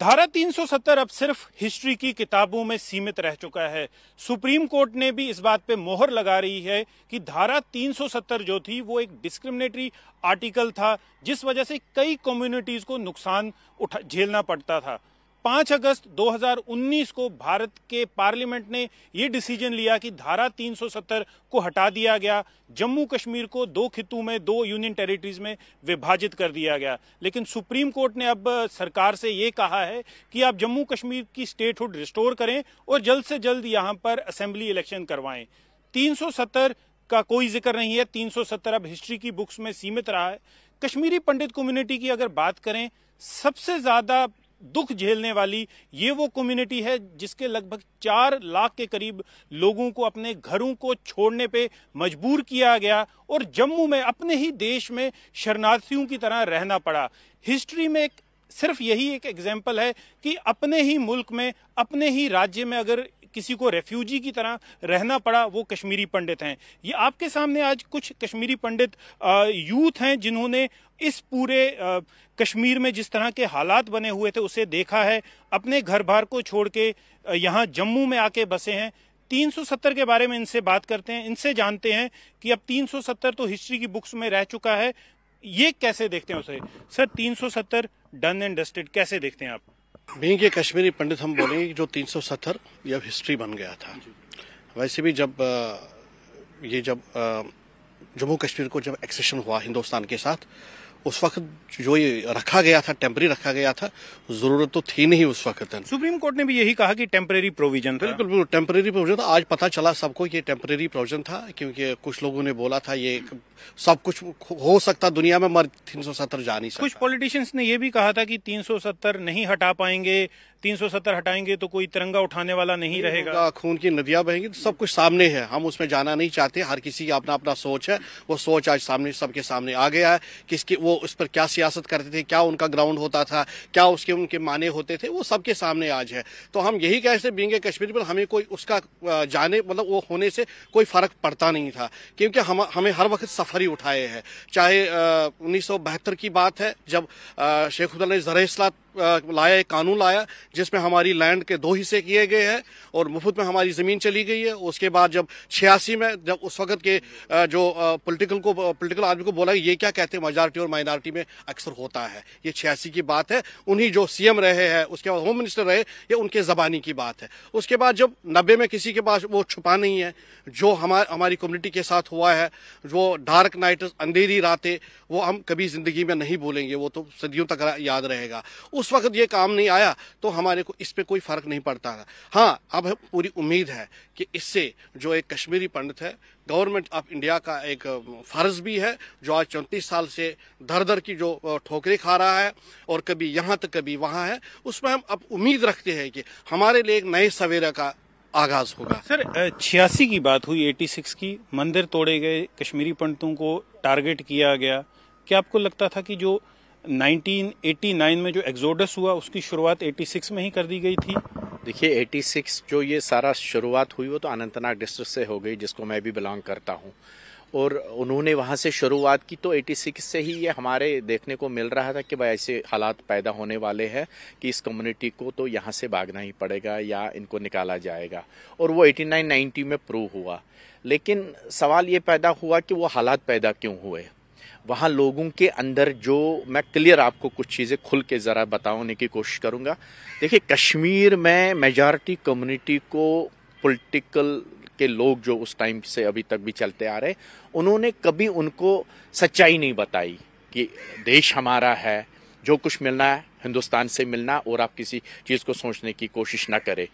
धारा 370 अब सिर्फ हिस्ट्री की किताबों में सीमित रह चुका है सुप्रीम कोर्ट ने भी इस बात पे मोहर लगा रही है कि धारा 370 जो थी वो एक डिस्क्रिमिनेटरी आर्टिकल था जिस वजह से कई कम्युनिटीज को नुकसान उठा झेलना पड़ता था पांच अगस्त 2019 को भारत के पार्लियामेंट ने यह डिसीजन लिया कि धारा 370 को हटा दिया गया जम्मू कश्मीर को दो खितों में दो यूनियन टेरिटरीज में विभाजित कर दिया गया लेकिन सुप्रीम कोर्ट ने अब सरकार से यह कहा है कि आप जम्मू कश्मीर की स्टेटहुड रिस्टोर करें और जल्द से जल्द यहां पर असेंबली इलेक्शन करवाएं तीन का कोई जिक्र नहीं है तीन अब हिस्ट्री की बुक्स में सीमित रहा है कश्मीरी पंडित कम्युनिटी की अगर बात करें सबसे ज्यादा दुख झेलने वाली ये वो कम्युनिटी है जिसके लगभग चार लाख के करीब लोगों को अपने घरों को छोड़ने पे मजबूर किया गया और जम्मू में अपने ही देश में शरणार्थियों की तरह रहना पड़ा हिस्ट्री में एक सिर्फ यही एक एग्जाम्पल है कि अपने ही मुल्क में अपने ही राज्य में अगर किसी को रेफ्यूजी की तरह रहना पड़ा वो कश्मीरी पंडित हैं ये आपके सामने आज कुछ कश्मीरी पंडित यूथ हैं जिन्होंने इस पूरे कश्मीर में जिस तरह के हालात बने हुए थे उसे देखा है अपने घर बार को छोड़ के यहाँ जम्मू में आके बसे हैं 370 के बारे में इनसे बात करते हैं इनसे जानते हैं कि अब 370 तो हिस्ट्री की बुक्स में रह चुका है ये कैसे देखते हैं उसे सर 370 डन एंड डस्टेड कैसे देखते हैं आप बींग के कश्मीरी पंडित हम बोलेंगे जो 370 सौ यह हिस्ट्री बन गया था वैसे भी जब ये जब जम्मू कश्मीर को जब एक्सेशन हुआ हिंदुस्तान के साथ उस वक्त जो ये रखा गया था टेम्प्रेरी रखा गया था जरूरत तो थी नहीं उस वक्त सुप्रीम कोर्ट ने भी यही कहा कि टेम्पररी प्रोविजन बिल्कुल बिल्कुल टेम्पररी प्रोविजन था आज पता चला सबको ये टेम्प्रेरी प्रोविजन था क्योंकि कुछ लोगों ने बोला था ये सब कुछ हो सकता दुनिया में मर तीन जा नहीं सकता कुछ पॉलिटिशियंस ने यह भी कहा था कि सत्तर नहीं हटा पाएंगे सत्तर हटाएंगे तो कोई तिरंगा उठाने वाला नहीं रहेगा खून की नदियां बहेंगी तो सब कुछ सामने है हम उसमें जाना नहीं चाहते हर किसी की अपना अपना सोच है वो सोच आज सामने सबके सामने आ गया है किसकी वो उस पर क्या सियासत करते थे क्या उनका ग्राउंड होता था क्या उसके उनके माने होते थे वो सबके सामने आज है तो हम यही कहते बींगे कश्मीर पर हमें कोई उसका जाने मतलब वो होने से कोई फर्क पड़ता नहीं था क्योंकि हम हमें हर वक्त सफरी उठाए हैं चाहे उन्नीस की बात है जब शेख ने जरा लाया एक कानून लाया जिसमें हमारी लैंड के दो हिस्से किए गए हैं और मुफ्त में हमारी ज़मीन चली गई है उसके बाद जब छियासी में जब उस वक्त के जो पॉलिटिकल को पॉलिटिकल आदमी को बोला ये क्या कहते हैं मेजॉरिटी और माइनॉरिटी में अक्सर होता है ये छियासी की बात है उन्हीं जो सीएम रहे हैं उसके बाद होम मिनिस्टर रहे ये उनके ज़बानी की बात है उसके बाद जब नब्बे में किसी के पास वो छुपा नहीं है जो हमारे हमारी कम्युनिटी के साथ हुआ है जो डार्क नाइट अंधेरी रातें वो हम कभी ज़िंदगी में नहीं भूलेंगे वो तो सदियों तक याद रहेगा उस उस वक्त ये काम नहीं आया तो हमारे को इस पर कोई फ़र्क नहीं पड़ता था हाँ अब पूरी उम्मीद है कि इससे जो एक कश्मीरी पंडित है गवर्नमेंट ऑफ इंडिया का एक फ़र्ज़ भी है जो आज चौंतीस साल से दर दर की जो ठोकरें खा रहा है और कभी यहाँ तो कभी वहाँ है उसमें हम अब उम्मीद रखते हैं कि हमारे लिए एक नए सवेरा का आगाज होगा सर छियासी की बात हुई एटी सिक्स की मंदिर तोड़े गए कश्मीरी पंडितों को टारगेट किया गया क्या आपको लगता था कि जो 1989 में जो एग्जोडस हुआ उसकी शुरुआत 86 में ही कर दी गई थी देखिए 86 जो ये सारा शुरुआत हुई वो तो अनंतनाग डिस्ट्रिक्ट से हो गई जिसको मैं भी बिलोंग करता हूँ और उन्होंने वहाँ से शुरुआत की तो 86 से ही ये हमारे देखने को मिल रहा था कि भाई ऐसे हालात पैदा होने वाले हैं कि इस कम्युनिटी को तो यहाँ से भागना ही पड़ेगा या इनको निकाला जाएगा और वो 89 90 में प्रूव हुआ लेकिन सवाल ये पैदा हुआ कि वो हालात पैदा क्यों हुए वहाँ लोगों के अंदर जो मैं क्लियर आपको कुछ चीज़ें खुल के ज़रा बताने की कोशिश करूँगा देखिए कश्मीर में मेजॉरिटी कम्युनिटी को पॉलिटिकल के लोग जो उस टाइम से अभी तक भी चलते आ रहे उन्होंने कभी उनको सच्चाई नहीं बताई कि देश हमारा है जो कुछ मिलना है हिंदुस्तान से मिलना और आप किसी चीज़ को सोचने की कोशिश ना करें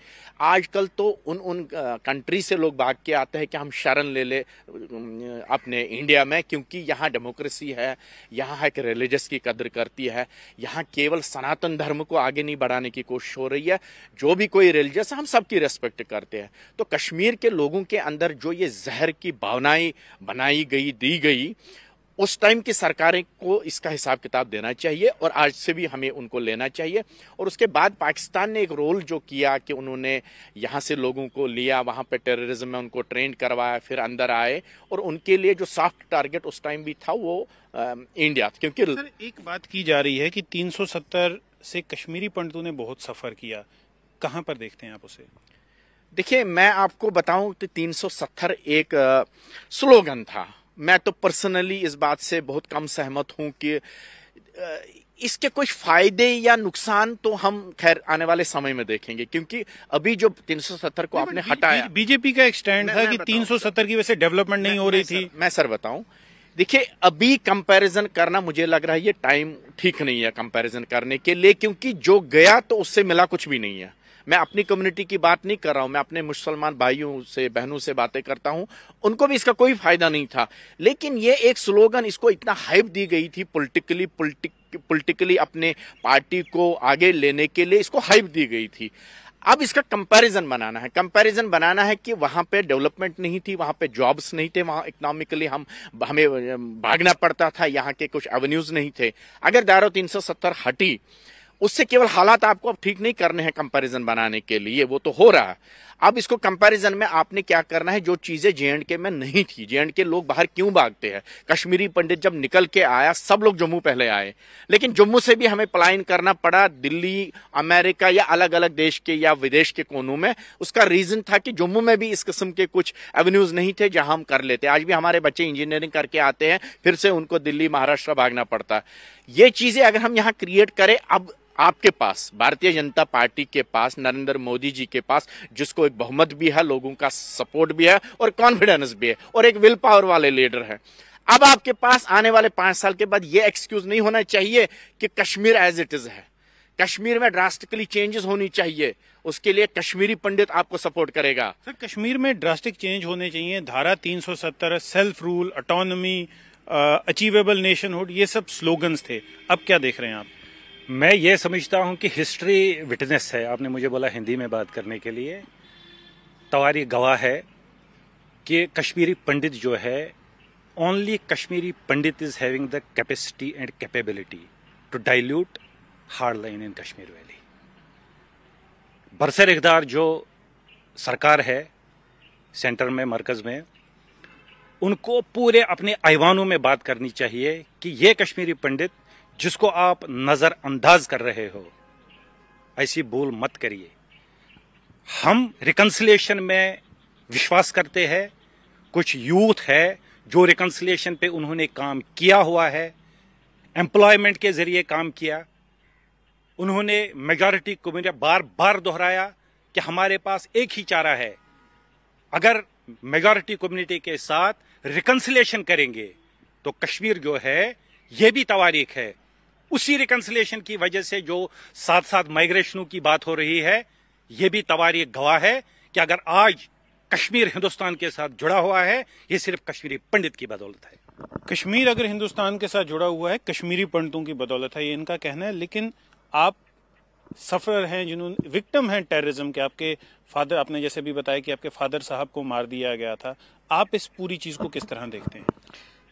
आजकल तो उन उन कंट्री से लोग भाग के आते हैं कि हम शरण ले ले अपने इंडिया में क्योंकि यहाँ डेमोक्रेसी है यहाँ एक रिलीजस की कदर करती है यहाँ केवल सनातन धर्म को आगे नहीं बढ़ाने की कोशिश हो रही है जो भी कोई रिलीजस हम सबकी रेस्पेक्ट करते हैं तो कश्मीर के लोगों के अंदर जो ये जहर की भावनाएं बनाई गई दी गई उस टाइम की सरकारें को इसका हिसाब किताब देना चाहिए और आज से भी हमें उनको लेना चाहिए और उसके बाद पाकिस्तान ने एक रोल जो किया कि उन्होंने यहाँ से लोगों को लिया वहाँ पे टेररिज्म में उनको ट्रेंड करवाया फिर अंदर आए और उनके लिए जो सॉफ्ट टारगेट उस टाइम भी था वो आ, इंडिया क्योंकि सर, एक बात की जा रही है कि तीन से कश्मीरी पंडितों ने बहुत सफ़र किया कहाँ पर देखते हैं आप उसे देखिए मैं आपको बताऊं तो 370 एक स्लोगन था मैं तो पर्सनली इस बात से बहुत कम सहमत हूं कि इसके कुछ फायदे या नुकसान तो हम खैर आने वाले समय में देखेंगे क्योंकि अभी जो 370 को आपने हटाया बीजेपी का एक स्टैंड था कि 370 की वजह से डेवलपमेंट नहीं हो रही थी मैं सर बताऊं देखिए अभी कंपैरिजन करना मुझे लग रहा है ये टाइम ठीक नहीं है कंपैरिजन करने के लिए क्योंकि जो गया तो उससे मिला कुछ भी नहीं है मैं अपनी कम्युनिटी की बात नहीं कर रहा हूं मैं अपने मुसलमान भाइयों से बहनों से बातें करता हूं उनको भी इसका कोई फायदा नहीं था लेकिन ये एक स्लोगन इसको इतना हाइप दी गई थी पोलिटिकली पोलिटिकली अपने पार्टी को आगे लेने के लिए इसको हाइप दी गई थी अब इसका कंपैरिजन बनाना है कंपैरिजन बनाना है कि वहां पे डेवलपमेंट नहीं थी वहां पे जॉब्स नहीं थे वहां इकोनॉमिकली हम हमें भागना पड़ता था यहाँ के कुछ एवेन्यूज नहीं थे अगर दारो तीन हटी उससे केवल हालात आपको अब ठीक नहीं करने हैं कंपैरिजन बनाने के लिए वो तो हो रहा है अब इसको कंपैरिजन में आपने क्या करना है जो चीज़ें जे के में नहीं थी जे के लोग बाहर क्यों भागते हैं कश्मीरी पंडित जब निकल के आया सब लोग जम्मू पहले आए लेकिन जम्मू से भी हमें पलायन करना पड़ा दिल्ली अमेरिका या अलग अलग देश के या विदेश के कोनों में उसका रीज़न था कि जम्मू में भी इस किस्म के कुछ एवेन्यूज़ नहीं थे जहां हम कर लेते आज भी हमारे बच्चे इंजीनियरिंग करके आते हैं फिर से उनको दिल्ली महाराष्ट्र भागना पड़ता ये चीज़ें अगर हम यहाँ क्रिएट करें अब आपके पास भारतीय जनता पार्टी के पास नरेंद्र मोदी जी के पास जिसको एक बहुमत भी है लोगों का सपोर्ट भी है और कॉन्फिडेंस भी है और एक विल पावर वाले लीडर है अब आपके पास आने वाले पांच साल के बाद ये एक्सक्यूज नहीं होना चाहिए कि कश्मीर एज इट इज है कश्मीर में ड्रास्टिकली चेंजेस होनी चाहिए उसके लिए कश्मीरी पंडित आपको सपोर्ट करेगा सर कश्मीर में ड्रास्टिक चेंज होने चाहिए धारा 370 self rule autonomy achievable nationhood ये सब स्लोगन्स थे अब क्या देख रहे हैं आप मैं ये समझता हूँ कि हिस्ट्री विटनेस है आपने मुझे बोला हिंदी में बात करने के लिए तवारी गवाह है कि कश्मीरी पंडित जो है only Kashmiri Pandit is having the capacity and capability to dilute hard line in Kashmir valley बरसर इकदार जो सरकार है सेंटर में मरकज़ में उनको पूरे अपने ऐवानों में बात करनी चाहिए कि ये कश्मीरी पंडित जिसको आप नज़रअंदाज कर रहे हो ऐसी भूल मत करिए हम रिकन्सलेशन में विश्वास करते हैं कुछ यूथ है जो रिकन्सलेशन पे उन्होंने काम किया हुआ है एम्प्लॉयमेंट के ज़रिए काम किया उन्होंने मेजॉरिटी को मेरा बार बार दोहराया कि हमारे पास एक ही चारा है अगर मेजॉरिटी कम्युनिटी के साथ रिकन्सिलेशन करेंगे तो कश्मीर जो है ये भी तवारीख है उसी रिकन्सिलेशन की वजह से जो साथ साथ माइग्रेशनों की बात हो रही है यह भी तवारी गवाह है कि अगर आज कश्मीर हिंदुस्तान के साथ जुड़ा हुआ है यह सिर्फ कश्मीरी पंडित की बदौलत है कश्मीर अगर हिंदुस्तान के साथ जुड़ा हुआ है कश्मीरी पंडितों की बदौलत है ये इनका कहना है लेकिन आप सफर हैं जिन्होंने विक्टम हैं टेररिज्म के आपके फादर आपने जैसे भी बताया कि आपके फादर साहब को मार दिया गया था आप इस पूरी चीज़ को किस तरह देखते हैं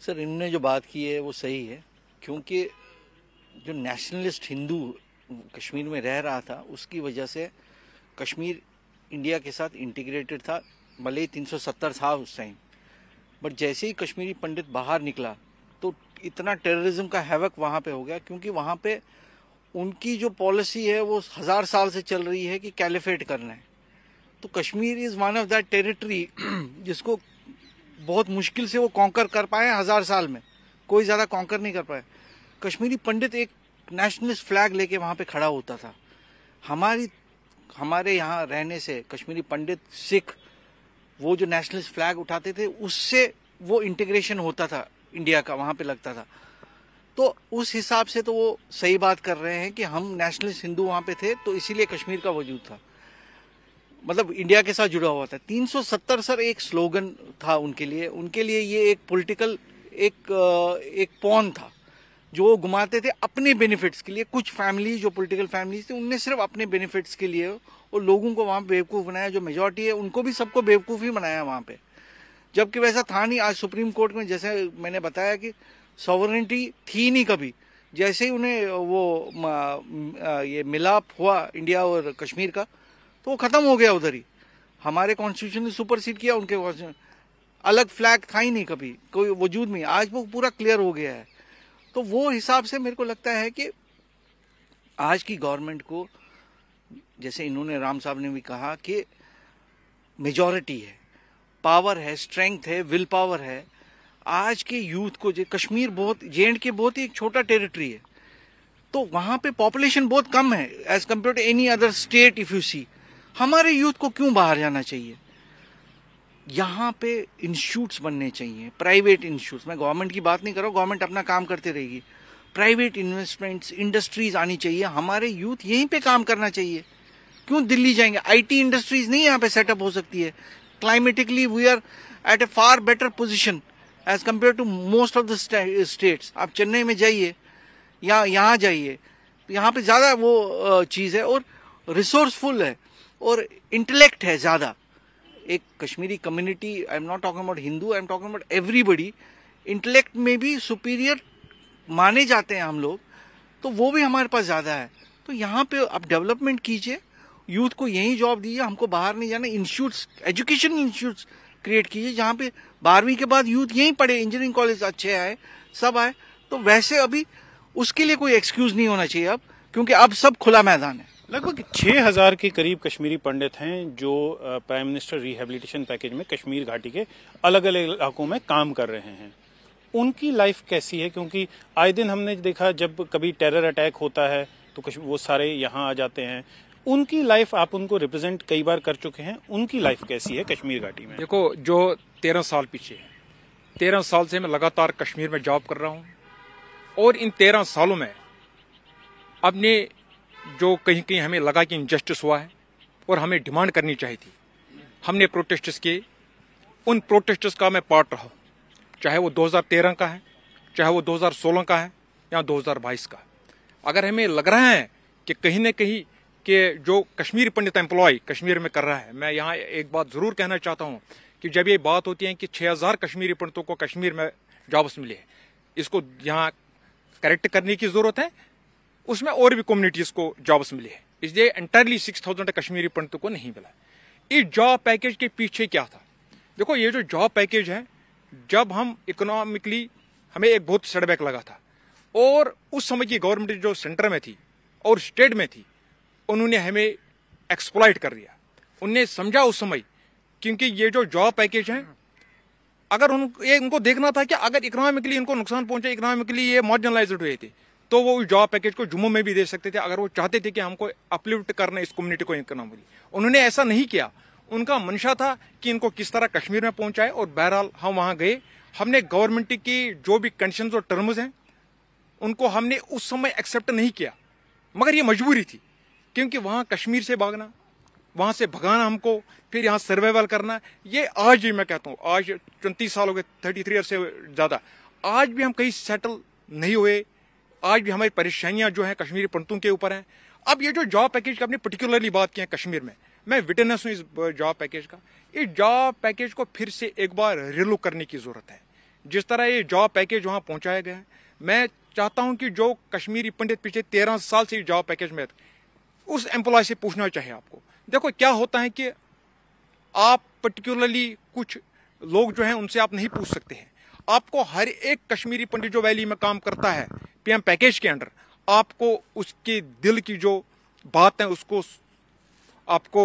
सर इन्होंने जो बात की है वो सही है क्योंकि जो नेशनलिस्ट हिंदू कश्मीर में रह रहा था उसकी वजह से कश्मीर इंडिया के साथ इंटीग्रेटेड था भले ही तीन था उस टाइम बट जैसे ही कश्मीरी पंडित बाहर निकला तो इतना टेररिज्म का हैवक वहाँ पे हो गया क्योंकि वहाँ पे उनकी जो पॉलिसी है वो हज़ार साल से चल रही है कि कैलिफेट करना है तो Kashmir is one of that territory जिसको बहुत मुश्किल से वो कॉन्कर कर पाए हज़ार साल में कोई ज़्यादा कॉन्कर नहीं कर पाए कश्मीरी पंडित एक नेशनलिस्ट फ्लैग लेके वहाँ पे खड़ा होता था हमारी हमारे यहाँ रहने से कश्मीरी पंडित सिख वो जो नेशनलिस्ट फ्लैग उठाते थे उससे वो इंटीग्रेशन होता था इंडिया का वहाँ पे लगता था तो उस हिसाब से तो वो सही बात कर रहे हैं कि हम नेशनलिस्ट हिंदू वहाँ पे थे तो इसीलिए कश्मीर का वजूद था मतलब इंडिया के साथ जुड़ा हुआ था 370 सर एक स्लोगन था उनके लिए उनके लिए ये एक पॉलिटिकल एक एक पॉन था जो घुमाते थे अपने बेनिफिट्स के लिए कुछ फैमिली जो पॉलिटिकल फैमिलीज थी उनने सिर्फ अपने बेनिफिट्स के लिए और लोगों को वहाँ बेवकूफ़ बनाया जो मेजोरिटी है उनको भी सबको बेवकूफ़ ही बनाया वहाँ पे जबकि वैसा था नहीं आज सुप्रीम कोर्ट में जैसे मैंने बताया कि सॉवरिटी थी नहीं कभी जैसे ही उन्हें वो ये मिलाप हुआ इंडिया और कश्मीर का तो वो ख़त्म हो गया उधर ही हमारे कॉन्स्टिट्यूशन ने सुपरसीड किया उनके अलग फ्लैग था ही नहीं कभी कोई वजूद नहीं आज वो पूरा क्लियर हो गया है तो वो हिसाब से मेरे को लगता है कि आज की गवर्नमेंट को जैसे इन्होंने राम साहब ने भी कहा कि मेजॉरिटी है पावर है स्ट्रेंथ है विल पावर है आज के यूथ को जो कश्मीर बहुत जे के बहुत ही एक छोटा टेरिटरी है तो वहां पे पॉपुलेशन बहुत कम है as compare to any other state if you see हमारे यूथ को क्यों बाहर जाना चाहिए यहाँ पे इंस्टीट्यूट्स बनने चाहिए प्राइवेट इंस्टीट्यूट्स मैं गवर्नमेंट की बात नहीं कर रहा गवर्नमेंट अपना काम करते रहेगी प्राइवेट इन्वेस्टमेंट्स इंडस्ट्रीज आनी चाहिए हमारे यूथ यहीं पे काम करना चाहिए क्यों दिल्ली जाएंगे आईटी इंडस्ट्रीज नहीं यहाँ पे सेटअप हो सकती है climatically we are at a far better position as compare to most of the states आप चेन्नई में जाइए या यहाँ जाइए यहाँ पे ज़्यादा वो चीज़ है और रिसोर्सफुल है और इंटेलेक्ट है ज़्यादा एक Kashmiri community I am not talking about Hindu I am talking about everybody intellect में भी सुपीरियर माने जाते हैं हम लोग तो वो भी हमारे पास ज़्यादा है तो यहाँ पे आप डेवलपमेंट कीजिए यूथ को यही जॉब दीजिए हमको बाहर नहीं जाना इंस्टीट्यूट्स एजुकेशन इंस्टीट्यूट्स क्रिएट कीजिए जहाँ पे बारहवीं के बाद यूथ यहीं पढ़े इंजीनियरिंग कॉलेज अच्छे आए सब आए तो वैसे अभी उसके लिए कोई एक्सक्यूज नहीं होना चाहिए अब क्योंकि अब सब खुला मैदान है लगभग 6000 के करीब कश्मीरी पंडित हैं जो प्राइम मिनिस्टर रिहेबिलिटेशन पैकेज में कश्मीर घाटी के अलग अलग इलाकों में काम कर रहे हैं उनकी लाइफ कैसी है क्योंकि आए दिन हमने देखा जब कभी टेरर अटैक होता है तो वो सारे यहाँ आ जाते हैं उनकी लाइफ आप उनको रिप्रेजेंट कई बार कर चुके हैं उनकी लाइफ कैसी है कश्मीर घाटी में देखो जो तेरह साल पीछे है तेरह साल से मैं लगातार कश्मीर में जॉब कर रहा हूँ और इन तेरह सालों में अपने जो कहीं कहीं हमें लगा कि इनजस्टिस हुआ है और हमें डिमांड करनी चाहिए थी हमने प्रोटेस्टर्स किए उन प्रोटेस्टर्स का मैं पार्ट रहा चाहे वो 2013 का है चाहे वो 2016 का है या 2022 का अगर हमें लग रहा है कि कहीं ना कहीं के जो कश्मीर पंडित एम्प्लॉय कश्मीर में कर रहा है मैं यहाँ एक बात ज़रूर कहना चाहता हूँ कि जब ये बात होती है कि 6000 कश्मीरी पंडितों को कश्मीर में जॉब्स मिले इसको यहाँ करेक्ट करने की ज़रूरत है उसमें और भी कम्युनिटीज़ को जॉब्स मिले हैं इसलिए एंटायरली सिक्स थाउजेंड कश्मीरी पंडितों को नहीं मिला इस जॉब पैकेज के पीछे क्या था देखो ये जो जॉब पैकेज है जब हम इकोनॉमिकली हमें एक बहुत सेटबैक लगा था और उस समय की गवर्नमेंट जो सेंटर में थी और स्टेट में थी उन्होंने हमें एक्सप्लॉइट कर दिया उनने समझा उस समय क्योंकि ये जो जॉब पैकेज है अगर उन ये उनको देखना था कि अगर इकोनॉमिकली इनको नुकसान पहुंचे इकोनॉमिकली ये मार्जिनलाइज हुए थे तो वो उस जॉब पैकेज को जुम्मू में भी दे सकते थे अगर वो चाहते थे कि हमको अपलिफ्ट करना इस कम्युनिटी को इकोनॉमिकली उन्होंने ऐसा नहीं किया उनका मंशा था कि इनको किस तरह कश्मीर में पहुंचाए और बहरहाल हम वहां गए हमने गवर्नमेंट की जो भी कंडीशन और टर्म्स हैं उनको हमने उस समय एक्सेप्ट नहीं किया मगर ये मजबूरी थी क्योंकि वहाँ कश्मीर से भागना वहां से भगाना हमको फिर यहाँ सर्वाइवल करना ये आज भी मैं कहता हूँ आज चौंतीस साल हो गए थर्टी थ्री ईयर से ज़्यादा आज भी हम कहीं सेटल नहीं हुए आज भी हमारी परेशानियां जो है कश्मीरी पंडितों के ऊपर हैं अब ये जो जॉब पैकेज की आपने पर्टिकुलरली बात की है कश्मीर में मैं विटनेस हूँ इस जॉब पैकेज का इस जॉब पैकेज को फिर से एक बार रिलुक करने की जरूरत है जिस तरह ये जॉब पैकेज वहां पहुंचाया गया है मैं चाहता हूं कि जो कश्मीरी पंडित पिछले तेरह साल से इस जॉब पैकेज में उस एम्प्लॉय से पूछना चाहिए आपको देखो क्या होता है कि आप पर्टिकुलरली कुछ लोग जो हैं उनसे आप नहीं पूछ सकते हैं आपको हर एक कश्मीरी पंडित जो वैली में काम करता है पीएम पैकेज के अंडर आपको उसके दिल की जो बात है उसको आपको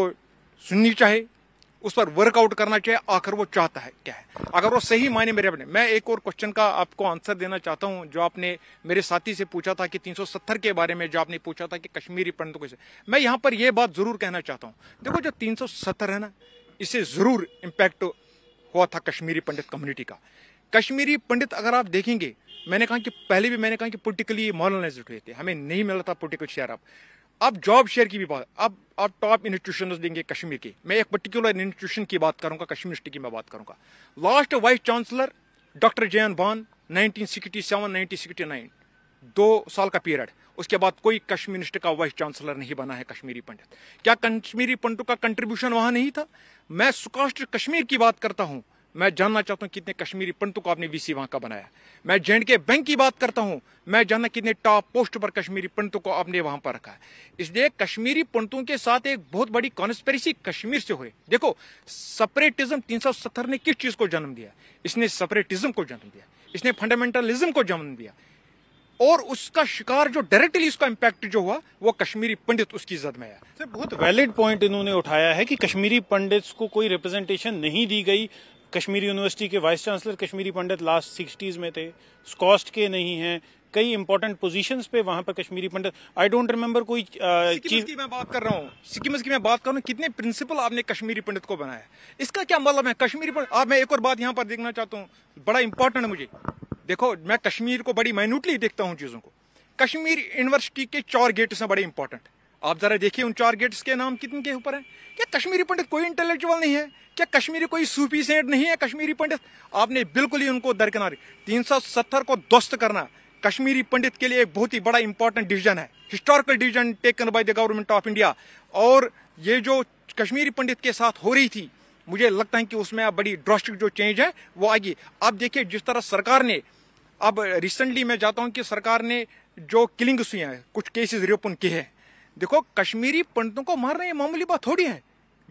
सुननी चाहिए उस पर वर्कआउट करना चाहिए आखिर वो चाहता है क्या है अगर वो सही मायने मेरे अपने मैं एक और क्वेश्चन का आपको आंसर देना चाहता हूं जो आपने मेरे साथी से पूछा था कि 370 के बारे में जो आपने पूछा था कि कश्मीरी पंडितों को से मैं यहां पर यह बात जरूर कहना चाहता हूं देखो जो 370 है ना इसे जरूर इम्पैक्ट हुआ था कश्मीरी पंडित कम्युनिटी का कश्मीरी पंडित अगर आप देखेंगे मैंने कहा कि पहले भी मैंने कहा कि पोलिटिकली मॉडर्नाइज हुए थे हमें नहीं मिल था पोलिटिकल शेयर अब अब जॉब शेयर की भी बात अब आप टॉप इंस्टीट्यूशन देंगे कश्मीर के मैं एक पर्टिकुलर इंस्टीट्यूशन की बात करूंगा कश्मीर यूनिवर्सिटी की मैं बात करूंगा लास्ट वाइस चांसलर डॉक्टर जयन बॉन 1967 1969 दो साल का पीरियड उसके बाद कोई कश्मीर यूनिवर्सिटी का वाइस चांसलर नहीं बना है कश्मीरी पंडित क्या कश्मीरी पंडितों का कंट्रीब्यूशन वहां नहीं था मैं सुकाष्ट कश्मीर की बात करता हूं मैं जानना चाहता हूँ कितने कश्मीरी पंडितों को आपने वीसी वहां का बनाया मैं जे के बैंक की बात करता हूँ मैं जानना कितने टॉप पोस्ट पर कश्मीरी पंडितों को आपने वहां पर रखा है इसलिए कश्मीरी पंडितों के साथ एक बहुत बड़ी कॉन्स्पेरिसी कश्मीर से हुई देखो सपरेटिज्म तीन ने किस चीज़ को जन्म दिया इसने सपरेटिज्म को जन्म दिया इसने फंडामेंटलिज्म को जन्म दिया और उसका शिकार जो डायरेक्टली उसका इम्पैक्ट जो हुआ वो कश्मीरी पंडित उसकी जद में आया सर बहुत वैलिड पॉइंट इन्होंने उठाया है कि कश्मीरी पंडित्स को कोई रिप्रेजेंटेशन नहीं दी गई कश्मीर यूनिवर्सिटी के vice chancellor Kashmiri Pandit last sixties में थे स्कॉस्ट के नहीं हैं कई इंपॉर्टेंट पोजीशन पे वहां पर Kashmiri Pandit I don't remember कोई uh, चीज की मैं बात कर रहा हूँ सिक्किम की मैं बात कर रहा हूँ कितने प्रिंसिपल आपने कश्मीरी पंडित को बनाया इसका क्या मतलब है कश्मीरी पंडित आप मैं एक और बात यहाँ पर देखना चाहता हूँ बड़ा इंपॉर्टेंट मुझे देखो मैं कश्मीर को बड़ी माइन्यूटली देखता हूँ चीज़ों को कश्मीर यूनिवर्सिटी के चार गेट्स हैं बड़े इंपॉर्टेंट आप जरा देखिए उन चार गेट्स के नाम कितने के ऊपर है क्या कश्मीरी पंडित कोई इंटेलेक्चुअल नहीं है क्या कश्मीरी कोई सूफी सेंट नहीं है कश्मीरी पंडित आपने बिल्कुल ही उनको दरकिनार तीन सौ सत्तर को ध्वस्त करना कश्मीरी पंडित के लिए एक बहुत ही बड़ा इंपॉर्टेंट डिसीजन है historical decision taken by the government of India और ये जो कश्मीरी पंडित के साथ हो रही थी मुझे लगता है कि उसमें अब बड़ी ड्रास्टिक जो चेंज है वो आएगी अब देखिए जिस तरह सरकार ने अब रिसेंटली मैं जाता हूं कि सरकार ने जो किलिंग्स हुई हैं कुछ केसेस रिओपन किए हैं देखो कश्मीरी पंडितों को मारना ये मामूली बात थोड़ी है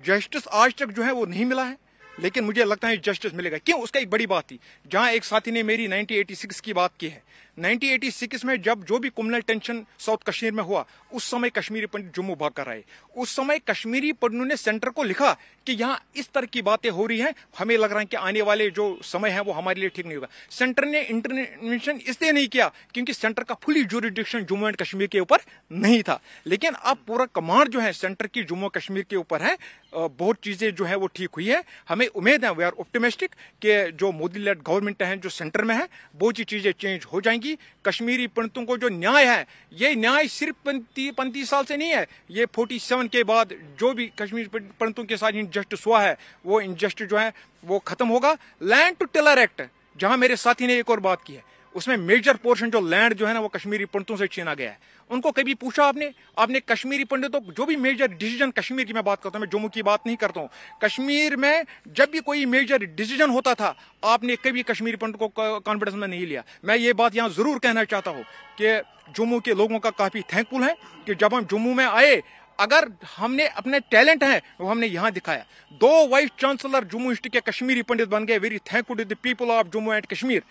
जस्टिस आज तक जो है वो नहीं मिला है लेकिन मुझे लगता है जस्टिस मिलेगा क्यों उसका एक बड़ी बात थी जहां एक साथी ने मेरी 1986 की बात की है 1986 में जब जो भी कुमनल टेंशन साउथ कश्मीर में हुआ उस समय कश्मीरी पंडित जम्मू भाग कर आए उस समय कश्मीरी पंडितों ने सेंटर को लिखा कि यहाँ इस तरह की बातें हो रही हैं हमें लग रहा है कि आने वाले जो समय है वो हमारे लिए ठीक नहीं होगा सेंटर ने इंटरवेंशन इसलिए नहीं किया क्योंकि सेंटर का fully jurisdiction Jammu and Kashmir के ऊपर नहीं था लेकिन अब पूरा कमांड जो है सेंटर की जम्मू कश्मीर के ऊपर है बहुत चीजें जो है वो ठीक हुई है हमें उम्मीद है वी आर ऑप्टोमेस्टिक जो मोदी लेट गवर्नमेंट है जो सेंटर में है बहुत सी चीजें चेंज हो जाएंगी कि कश्मीरी पंडितों को जो न्याय है ये न्याय सिर्फ पैंतीस साल से नहीं है ये फोर्टी सेवन के बाद जो भी कश्मीरी पंडितों के साथ इनजस्टिस हुआ है वो इनजस्टिस जो है वो खत्म होगा लैंड टू टेलर एक्ट जहां मेरे साथी ने एक और बात की है उसमें मेजर पोर्शन जो लैंड जो है ना वो कश्मीरी पंडितों से छीना गया है उनको कभी पूछा आपने आपने कश्मीरी पंडितों जो भी मेजर डिसीजन कश्मीर की मैं बात करता हूँ मैं जम्मू की बात नहीं करता हूँ कश्मीर में जब भी कोई मेजर डिसीजन होता था आपने कभी कश्मीरी पंडित को कॉन्फिडेंस में नहीं लिया मैं ये बात यहां ज़रूर कहना चाहता हूं कि जम्मू के लोगों का काफ़ी थैंकफुल है कि जब हम जम्मू में आए अगर हमने अपने टैलेंट हैं वो हमने यहां दिखाया दो वाइस चांसलर जम्मू यूनिवर्सिटी के कश्मीरी पंडित बन गए very thankful to the people of Jammu and Kashmir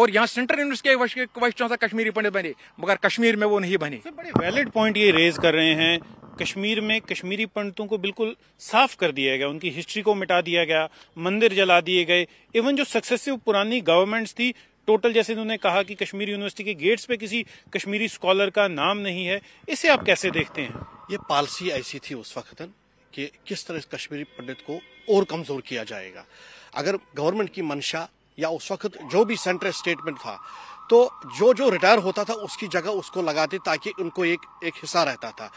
और यहाँ सेंट्रल यूनिवर्सिटी के कश्मीरी पंडित बने मगर कश्मीर में वो नहीं बने बड़े वैलिड पॉइंट ये रेज कर रहे हैं कश्मीर में कश्मीरी पंडितों को बिल्कुल साफ कर दिया गया उनकी हिस्ट्री को मिटा दिया गया मंदिर जला दिए गए इवन जो सक्सेसिव पुरानी गवर्नमेंट्स थी टोटल जैसे उन्होंने कहा कि कश्मीर यूनिवर्सिटी के गेट्स पे किसी कश्मीरी स्कॉलर का नाम नहीं है इसे आप कैसे देखते हैं ये पॉलिसी ऐसी थी उस वक्त कि किस तरह कश्मीरी पंडित को और कमजोर किया जाएगा अगर गवर्नमेंट की मंशा या उस वक्त जो भी सेंट्रल स्टेटमेंट था तो जो जो रिटायर होता था उसकी जगह उसको लगाते ताकि उनको एक एक हिस्सा रहता था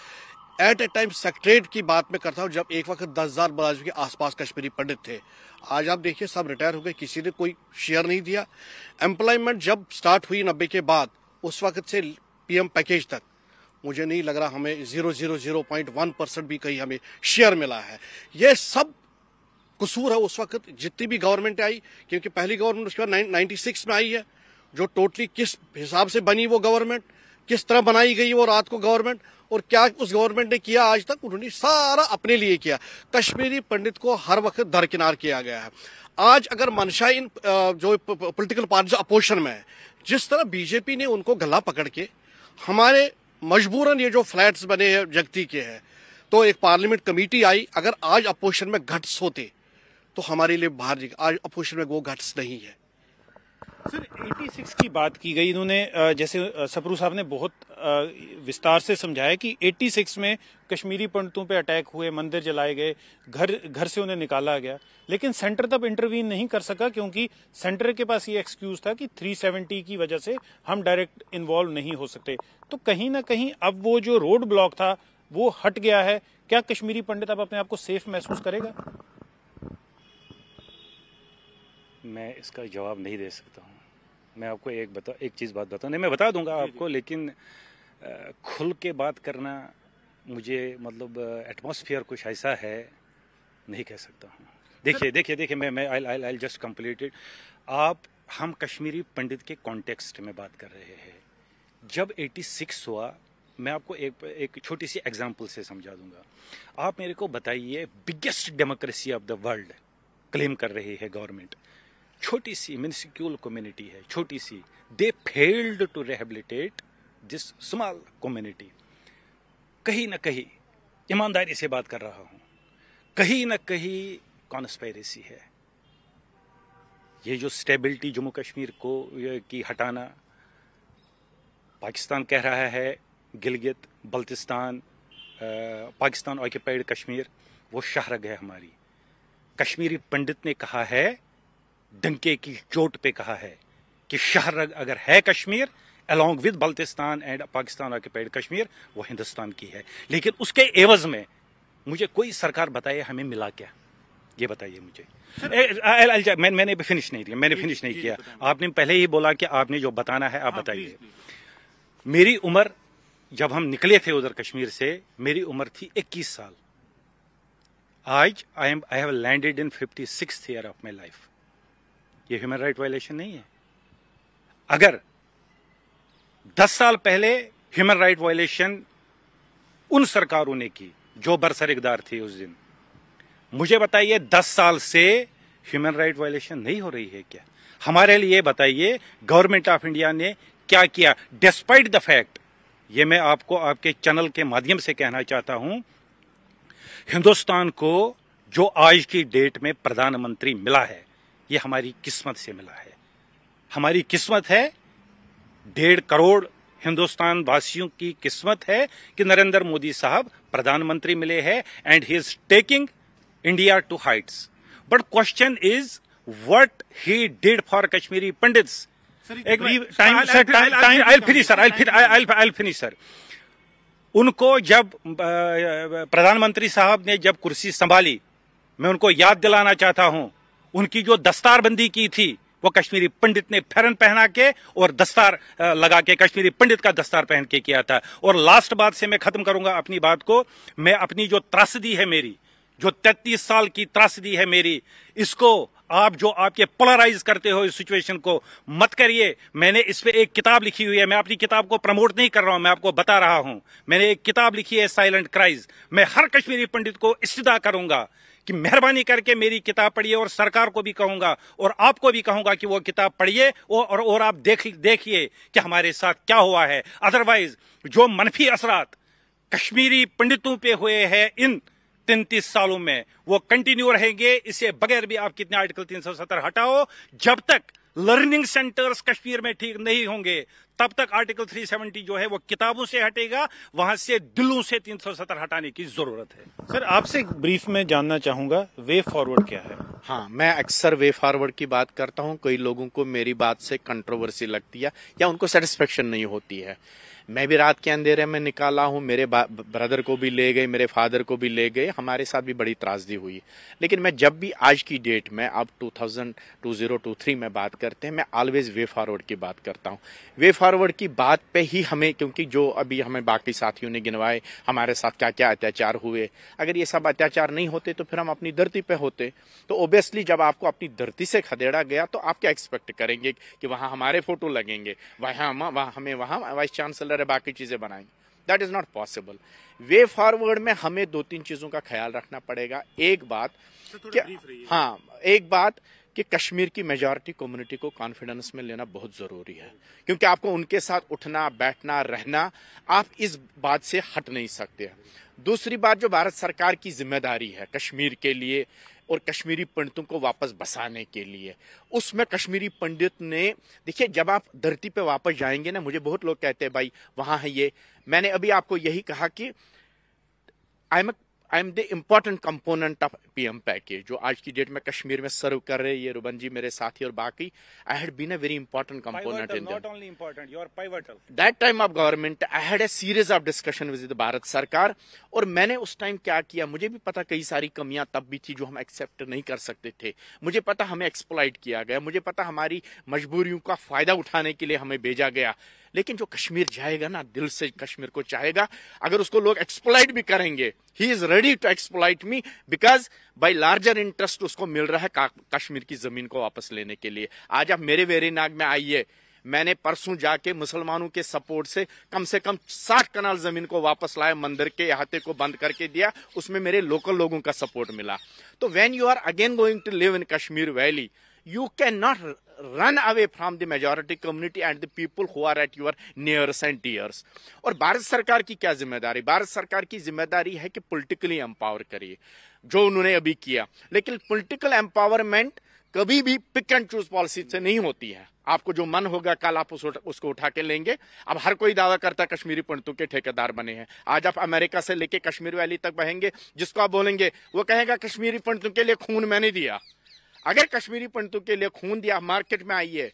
एट ए टाइम सेक्रेट की बात में करता हूँ जब एक वक्त दस हजार मुलाजिम के आसपास कश्मीरी पंडित थे आज आप देखिए सब रिटायर हो गए किसी ने कोई शेयर नहीं दिया एम्प्लॉयमेंट जब स्टार्ट हुई नब्बे के बाद उस वक्त से पीएम पैकेज तक मुझे नहीं लग रहा हमें zero zero zero point one percent भी कहीं हमें शेयर मिला है ये सब कसूर है उस वक्त जितनी भी गवर्नमेंट आई क्योंकि पहली गवर्नमेंट उसके बाद नाइन्टी सिक्स में आई है जो टोटली किस हिसाब से बनी वो गवर्नमेंट किस तरह बनाई गई वो रात को गवर्नमेंट और क्या उस गवर्नमेंट ने किया आज तक उन्होंने सारा अपने लिए किया कश्मीरी पंडित को हर वक्त दरकिनार किया गया है आज अगर मनशा इन जो पॉलिटिकल पार्टी अपोजिशन में है जिस तरह बीजेपी ने उनको गला पकड़ के हमारे मजबूरन ये जो फ्लैट्स बने हैं जगती के हैं तो एक पार्लियामेंट कमेटी आई अगर आज अपोजिशन में घट्स होते तो हमारे लिए बाहर आज अपोजिशन में वो घट्स नहीं है सर 86 की बात की गई इन्होंने जैसे सपरू साहब ने बहुत विस्तार से समझाया कि 86 में कश्मीरी पंडितों पे अटैक हुए मंदिर जलाए गए घर घर से उन्हें निकाला गया लेकिन सेंटर तब इंटरवीन नहीं कर सका क्योंकि सेंटर के पास ये एक्सक्यूज था कि 370 की वजह से हम डायरेक्ट इन्वॉल्व नहीं हो सकते तो कहीं ना कहीं अब वो जो रोड ब्लॉक था वो हट गया है क्या कश्मीरी पंडित अब अपने आप को सेफ महसूस करेगा मैं इसका जवाब नहीं दे सकता हूँ मैं आपको एक बता एक चीज़ बात बताऊँ नहीं मैं बता दूंगा आपको लेकिन खुल के बात करना मुझे मतलब एटमॉस्फेयर कुछ ऐसा है नहीं कह सकता हूँ देखिए देखिए देखिए मैं मैं आई आई आई जस्ट कम्प्लीटेड आप हम कश्मीरी पंडित के कॉन्टेक्स्ट में बात कर रहे हैं जब 86 हुआ मैं आपको एक एक छोटी सी एग्जांपल से समझा दूंगा आप मेरे को बताइए biggest democracy of the world claim कर रही है गवर्नमेंट छोटी सी म्यूनिस्क्यूल कम्युनिटी है छोटी सी they failed to rehabilitate this small community कहीं ना कहीं ईमानदारी से बात कर रहा हूं कहीं ना कहीं कॉन्स्पेरेसी है ये जो स्टेबिलिटी जम्मू कश्मीर को की हटाना पाकिस्तान कह रहा है गिलगित बल्तिस्तान पाकिस्तान ऑक्यूपाइड कश्मीर वो शाहरग है हमारी कश्मीरी पंडित ने कहा है डंके की चोट पे कहा है कि शहर अगर है Kashmir along with Baltistan and Pakistan occupied Kashmir वो हिंदुस्तान की है लेकिन उसके एवज में मुझे कोई सरकार बताए हमें मिला क्या ये बताइए मुझे ए, आ, आ, आ, मैं, मैंने फिनिश नहीं किया मैंने फिनिश नहीं किया आपने पहले ही बोला कि आपने जो बताना है आप हाँ, बताइए मेरी उम्र जब हम निकले थे उधर कश्मीर से मेरी उम्र थी 21 साल आज I am I have landed in fifty six year of my life ये ह्यूमन राइट वायलेशन नहीं है अगर 10 साल पहले ह्यूमन राइट वायलेशन उन सरकारों ने की जो बरसर इकदार थी उस दिन मुझे बताइए 10 साल से ह्यूमन राइट वायलेशन नहीं हो रही है क्या हमारे लिए बताइए गवर्नमेंट ऑफ इंडिया ने क्या किया डिस्पाइट द फैक्ट ये मैं आपको आपके चैनल के माध्यम से कहना चाहता हूं हिंदुस्तान को जो आज की डेट में प्रधानमंत्री मिला है ये हमारी किस्मत से मिला है हमारी किस्मत है डेढ़ करोड़ हिंदुस्तान वासियों की किस्मत है कि नरेंद्र मोदी साहब प्रधानमंत्री मिले हैं and he is taking India to heights but question is what he did for Kashmiri Pandit time time I sir I I sir उनको जब प्रधानमंत्री साहब ने जब कुर्सी संभाली मैं उनको याद दिलाना चाहता हूं उनकी जो दस्तारबंदी की थी वो कश्मीरी पंडित ने फेरन पहना के और दस्तार लगा के कश्मीरी पंडित का दस्तार पहन के किया था और लास्ट बात से मैं खत्म करूंगा अपनी बात को मैं अपनी जो त्रासदी है मेरी जो तैतीस साल की त्रासदी है मेरी इसको आप जो आपके पोलराइज करते हो इस सिचुएशन को मत करिए मैंने इस पर एक किताब लिखी हुई है मैं अपनी किताब को प्रमोट नहीं कर रहा हूं मैं आपको बता रहा हूं मैंने एक किताब लिखी है साइलेंट क्राइज मैं हर कश्मीरी पंडित को इस्तदा करूंगा कि मेहरबानी करके मेरी किताब पढ़िए और सरकार को भी कहूंगा और आपको भी कहूंगा कि वो किताब पढ़िए और, और आप देख देखिए कि हमारे साथ क्या हुआ है अदरवाइज जो मनफी असरात कश्मीरी पंडितों पे हुए हैं इन तैतीस सालों में वो कंटिन्यू रहेंगे इसे बगैर भी आप कितने आर्टिकल तीन हटाओ जब तक लर्निंग सेंटर्स कश्मीर में ठीक नहीं होंगे तब तक आर्टिकल 370 जो है वो किताबों से हटेगा वहां से दिलों से 370 हटाने की जरूरत है सर आपसे ब्रीफ में जानना चाहूंगा वे फॉरवर्ड क्या है हाँ मैं अक्सर वे फॉरवर्ड की बात करता हूँ कई लोगों को मेरी बात से कंट्रोवर्सी लगती है या उनको सेटिस्फेक्शन नहीं होती है मैं भी रात के अंधेरे में निकाला हूँ मेरे ब्रदर को भी ले गए मेरे फादर को भी ले गए हमारे साथ भी बड़ी त्रासदी हुई लेकिन मैं जब भी आज की डेट में अब 2000 2023 में बात करते हैं मैं ऑलवेज वे फॉरवर्ड की बात करता हूँ वे फॉरवर्ड फॉरवर्ड की बात पे ही हमें क्योंकि जो अभी हमें बाकी साथियों ने गिनवाए हमारे साथ क्या क्या अत्याचार हुए अगर ये सब अत्याचार नहीं होते तो फिर हम अपनी धरती पे होते तो ओब्वियसली जब आपको अपनी धरती से खदेड़ा गया तो आप क्या एक्सपेक्ट करेंगे कि वहां हमारे फोटो लगेंगे वहाँ वहां हमें वहां वाइस चांसलर है बाकी चीज़ें बनाएंगे that is not possible way forward में हमें दो तीन चीज़ों का ख्याल रखना पड़ेगा एक बात अच्छा, हाँ एक बात कि कश्मीर की मेजॉरिटी कम्युनिटी को कॉन्फिडेंस में लेना बहुत ज़रूरी है क्योंकि आपको उनके साथ उठना बैठना रहना आप इस बात से हट नहीं सकते दूसरी बात जो भारत सरकार की जिम्मेदारी है कश्मीर के लिए और कश्मीरी पंडितों को वापस बसाने के लिए उसमें कश्मीरी पंडित ने देखिए जब आप धरती पे वापस जाएंगे ना मुझे बहुत लोग कहते हैं भाई वहां है ये मैंने अभी आपको यही कहा कि I am I am the important component of PM package जो आज की डेट में कश्मीर में सर्व कर रहे ये रुबन जी मेरे साथी और बाकी I had been a very important component in not only important you are that time of government I had a series of discussion with Bharat सरकार और मैंने उस टाइम क्या किया मुझे भी पता कई सारी कमियां तब भी थी जो हम एक्सेप्ट नहीं कर सकते थे मुझे पता हमें एक्सप्लाइड किया गया मुझे पता हमारी मजबूरियों का फायदा उठाने के लिए हमें भेजा गया लेकिन जो कश्मीर जाएगा ना दिल से कश्मीर को चाहेगा अगर उसको लोग एक्सप्लाइट भी करेंगे he is ready to exploit me because by larger interest उसको मिल रहा है कश्मीर की जमीन को वापस लेने के लिए आज आप मेरे वेरी नाग में आइए मैंने परसों जाके मुसलमानों के सपोर्ट से कम से कम साठ कनाल जमीन को वापस लाए मंदिर के अहाते को बंद करके दिया उसमें मेरे लोकल लोगों का सपोर्ट मिला तो when you are again going to live in Kashmir valley you can not run away from the majority community and the people who are at your nears and dears और भारत सरकार की क्या जिम्मेदारी भारत सरकार की जिम्मेदारी है कि पोलिटिकली एम्पावर करिए जो उन्होंने अभी किया लेकिन पोलिटिकल एम्पावरमेंट कभी भी पिक एंड चूज पॉलिसी से नहीं होती है आपको जो मन होगा कल आप उसको उठा के लेंगे अब हर कोई दावा करता है कश्मीरी पंडितों के ठेकेदार बने हैं आज आप अमेरिका से लेके कश्मीर वैली तक बहेंगे जिसको आप बोलेंगे वो कहेगा कश्मीरी पंडितों के लिए खून मैंने दिया अगर कश्मीरी पंडितों के लिए खून दिया मार्केट में आइए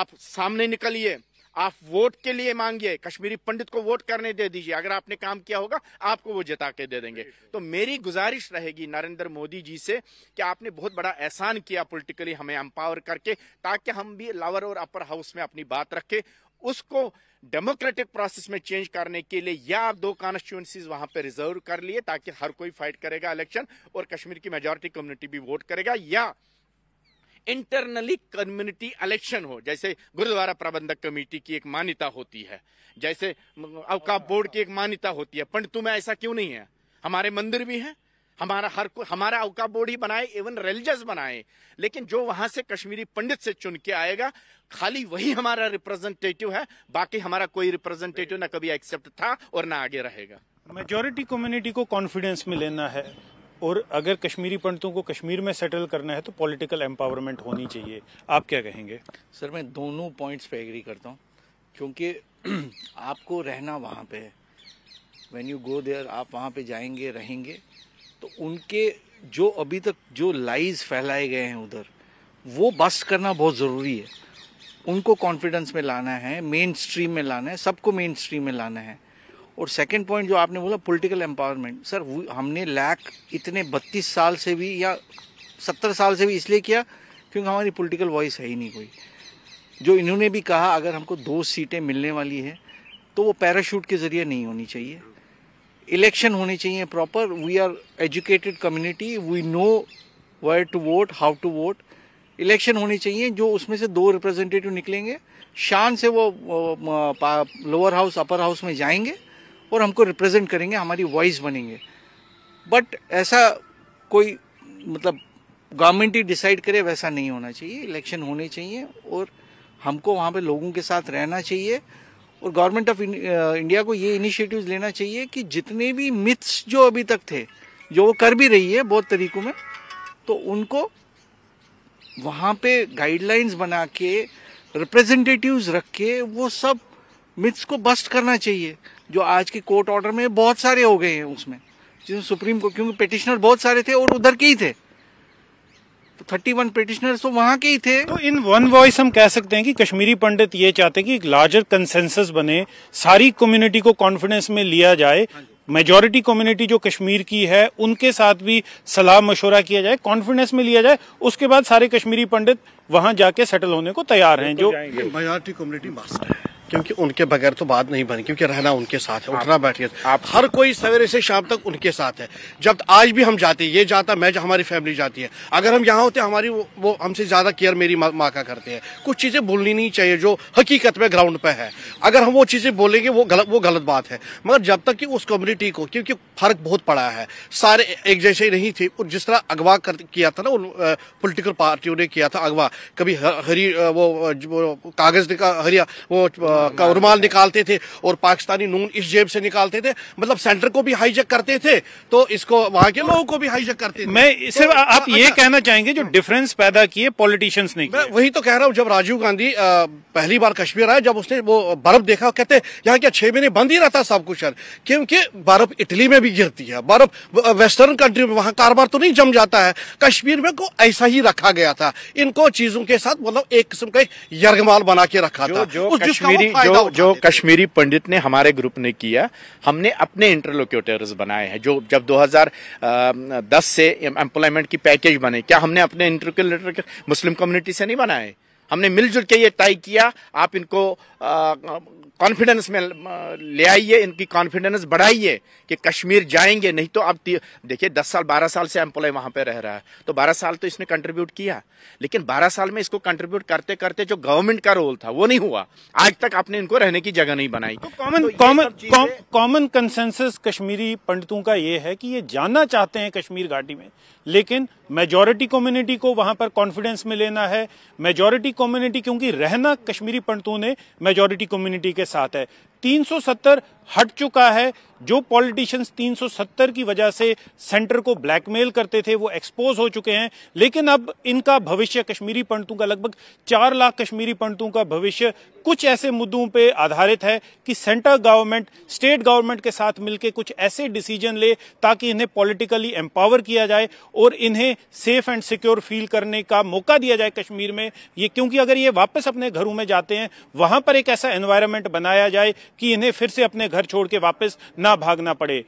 आप सामने निकलिए आप वोट के लिए मांगिए कश्मीरी पंडित को वोट करने दे दीजिए अगर आपने काम किया होगा आपको वो जता के दे देंगे तो मेरी गुजारिश रहेगी नरेंद्र मोदी जी से कि आपने बहुत बड़ा एहसान किया पॉलिटिकली हमें एम्पावर करके ताकि हम भी लावर और अपर हाउस में अपनी बात रखें उसको डेमोक्रेटिक प्रोसेस में चेंज करने के लिए या आप दो कॉन्स्टिट्यूंसीज वहां पर रिजर्व कर लिए ताकि हर कोई फाइट करेगा इलेक्शन और कश्मीर की मेजोरिटी कम्युनिटी भी वोट करेगा या इंटरनली कम्युनिटी इलेक्शन हो जैसे गुरुद्वारा प्रबंधक कमेटी की एक मान्यता होती है जैसे अवकाफ बोर्ड अच्छा, अच्छा। की एक मान्यता होती है पंडितों में ऐसा क्यों नहीं है हमारे मंदिर भी हैं हमारा हर कोई हमारा अवका बोर्ड ही बनाए इवन रिलीजियस बनाए लेकिन जो वहां से कश्मीरी पंडित से चुन के आएगा खाली वही हमारा रिप्रेजेंटेटिव है बाकी हमारा कोई रिप्रेजेंटेटिव ना कभी एक्सेप्ट था और ना आगे रहेगा मेजोरिटी कम्युनिटी को कॉन्फिडेंस में लेना है और अगर कश्मीरी पंडितों को कश्मीर में सेटल करना है तो पॉलिटिकल एम्पावरमेंट होनी चाहिए आप क्या कहेंगे सर मैं दोनों पॉइंट्स पे एग्री करता हूँ क्योंकि आपको रहना वहाँ पे वेन यू गो देयर आप वहाँ पे जाएंगे रहेंगे तो उनके जो अभी तक जो लाइज फैलाए गए हैं उधर वो बस करना बहुत ज़रूरी है उनको कॉन्फिडेंस में लाना है मेन स्ट्रीम में लाना है सबको मेन स्ट्रीम में लाना है और सेकंड पॉइंट जो आपने बोला पॉलिटिकल एम्पावरमेंट सर हमने लैक इतने बत्तीस साल से भी या सत्तर साल से भी इसलिए किया क्योंकि हमारी पॉलिटिकल वॉइस है ही नहीं कोई जो इन्होंने भी कहा अगर हमको दो सीटें मिलने वाली है तो वो पैराशूट के ज़रिए नहीं होनी चाहिए इलेक्शन होने चाहिए proper we are educated community we know where to vote how to vote election होनी चाहिए जो उसमें से दो रिप्रेजेंटेटिव निकलेंगे शान से वो लोअर हाउस अपर हाउस में जाएंगे और हमको रिप्रेजेंट करेंगे हमारी वॉइस बनेंगे बट ऐसा कोई मतलब गवर्नमेंट ही डिसाइड करे वैसा नहीं होना चाहिए इलेक्शन होने चाहिए और हमको वहाँ पे लोगों के साथ रहना चाहिए और गवर्नमेंट ऑफ इंडिया को ये इनिशिएटिव लेना चाहिए कि जितने भी मिथ्स जो अभी तक थे जो वो कर भी रही है बहुत तरीकों में तो उनको वहाँ पे गाइडलाइंस बना के रिप्रेजेंटेटिव्स रख के वो सब मिथ्स को बस्ट करना चाहिए जो आज के कोर्ट ऑर्डर में बहुत सारे हो गए हैं उसमें जिसमें सुप्रीम कोर्ट क्योंकि पिटिशनर बहुत सारे थे और उधर के ही थे थर्टी वन पिटिशनर्स तो वहाँ के ही थे तो इन वन वॉइस हम कह सकते हैं कि कश्मीरी पंडित ये चाहते हैं कि एक लार्जर कंसेंसस बने सारी कम्युनिटी को कॉन्फिडेंस में लिया जाए मेजोरिटी हाँ कम्युनिटी जो कश्मीर की है उनके साथ भी सलाह मशवरा किया जाए कॉन्फिडेंस में लिया जाए उसके बाद सारे कश्मीरी पंडित वहां जाके सेटल होने को तैयार हैं जो मेजोरिटी कम्युनिटी मास्टर है क्योंकि उनके बगैर तो बात नहीं बनी क्योंकि रहना उनके साथ है उठना बैठ आप हर कोई सवेरे से शाम तक उनके साथ है जब आज भी हम जाते ये जाता मैं हमारी फैमिली जाती है अगर हम यहाँ होते हमारी वो हमसे ज़्यादा केयर मेरी माँ का करते हैं कुछ चीज़ें भूलनी नहीं चाहिए जो हकीकत में ग्राउंड पर है अगर हम वो चीज़ें बोलेंगे वो गलत वो गलत बात है मगर जब तक कि उस कम्युनिटी को क्योंकि फ़र्क बहुत पड़ा है सारे एक जैसे ही नहीं थे और जिस तरह अगवा कर किया था ना उन पोलिटिकल पार्टियों ने किया था अगवा कभी हरी वो कागज़ का हरिया वो का रुमाल निकालते थे और पाकिस्तानी नून इस जेब से निकालते थे मतलब सेंटर को भी हाईजेक करते थे तो इसको वहां के लोगों को भी हाईजेक करते थे मैं सिर्फ तो, आप ये अच्छा। कहना चाहेंगे जो डिफरेंस पैदा किए पॉलिटिशियंस ने मैं वही तो कह रहा हूँ जब राजीव गांधी पहली बार कश्मीर आया जब उसने वो बर्फ देखा कहते यहाँ क्या छह महीने बंद ही रहता सब कुछ क्योंकि बर्फ इटली में भी गिरती है बर्फ वेस्टर्न कंट्री में वहां कारोबार तो नहीं जम जाता है कश्मीर में को ऐसा ही रखा गया था इनको चीजों के साथ मतलब एक किस्म का यरगमाल बना के रखा जो, था जो कश्मीरी जो जो कश्मीरी पंडित ने हमारे ग्रुप ने किया हमने अपने इंटरलोक्यूटर्स बनाए हैं जो जब 2010 से एम्प्लॉयमेंट की पैकेज बने क्या हमने अपने इंटरलोक्यूटर मुस्लिम कम्युनिटी से नहीं बनाए हमने मिलजुल के ये तय किया आप इनको कॉन्फिडेंस में ले आइए इनकी कॉन्फिडेंस बढ़ाइए कि कश्मीर जाएंगे नहीं तो अब देखिए दस साल बारह साल से एम्प्लॉय वहां पे रह रहा है तो बारह साल तो इसने कंट्रीब्यूट किया लेकिन बारह साल में इसको कंट्रीब्यूट करते करते जो गवर्नमेंट का रोल था वो नहीं हुआ आज तक आपने इनको रहने की जगह नहीं बनाई common common common consensus Kashmiri पंडितों का ये है कि ये जानना चाहते हैं कश्मीर घाटी में लेकिन मेजॉरिटी कम्युनिटी को वहां पर कॉन्फिडेंस में लेना है मेजॉरिटी कम्युनिटी क्योंकि रहना कश्मीरी पंडितों ने मेजॉरिटी कम्युनिटी के साथ है 370 हट चुका है जो पॉलिटिशियंस 370 की वजह से सेंटर को ब्लैकमेल करते थे वो एक्सपोज हो चुके हैं लेकिन अब इनका भविष्य कश्मीरी पंडितों का लगभग चार लाख कश्मीरी पंडितों का भविष्य कुछ ऐसे मुद्दों पर आधारित है कि सेंटर गवर्नमेंट स्टेट गवर्नमेंट के साथ मिलकर कुछ ऐसे डिसीजन ले ताकि इन्हें पॉलिटिकली एम्पावर किया जाए और इन्हें सेफ एंड सिक्योर फील करने का मौका दिया जाए कश्मीर में ये क्योंकि अगर ये वापस अपने घरों में जाते हैं वहां पर एक ऐसा एनवायरमेंट बनाया जाए कि इन्हें फिर से अपने घर छोड़ के वापस ना ना भागना पड़े